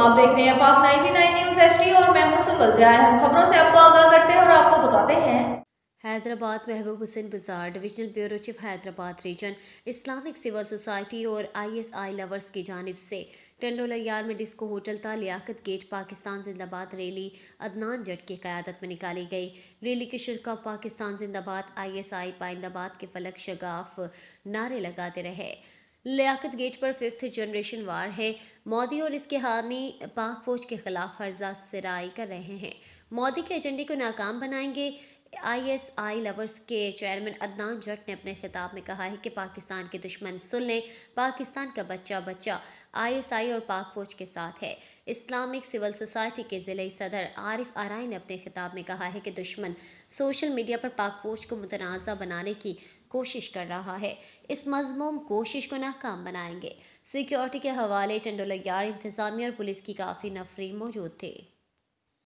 आप देख रहे हैं पाक 99 न्यूज एचडी और मैं हूं सुबल जया खबरों से आपको आगाह करते हैं और आपको बताते हैं Hyderabad Mahboob Hussain Bazar divisional bureau chief Hyderabad region Islamic civil society और आईएसआई लवर्स की जानब से टंडोलियार में डिस्को होटल था लियाकत गेट पाकिस्तान जिंदाबाद रैली अदनान जट की क्यादत में निकाली गई रैली की शिरका पाकिस्तान जिंदाबाद आईएसआई पाइंदाबाद के फलक शगाफ नारे लगाते रहे लियाकत गेट पर फिफ्थ जनरेशन वार है मोदी और इसके हामी पाक फौज के खिलाफ हर्जा सराई कर रहे हैं मोदी के एजेंडे को नाकाम बनाएंगे आईएसआई लवर्स के चेयरमैन अदनान जट ने अपने खिताब में कहा है कि पाकिस्तान के दुश्मन सुन लें पाकिस्तान का बच्चा बच्चा आईएसआई और पाक फौज के साथ है इस्लामिक सिविल सोसाइटी के ज़िले सदर आरिफ आरई ने अपने खिताब में कहा है कि दुश्मन सोशल मीडिया पर पाक फौज को मुतनाज़ा बनाने की कोशिश कर रहा है इस मजमूम कोशिश को नाकाम बनाएंगे सिक्योरिटी के हवाले टंडोला यार इंतजामिया और पुलिस की काफ़ी नफरी मौजूद थे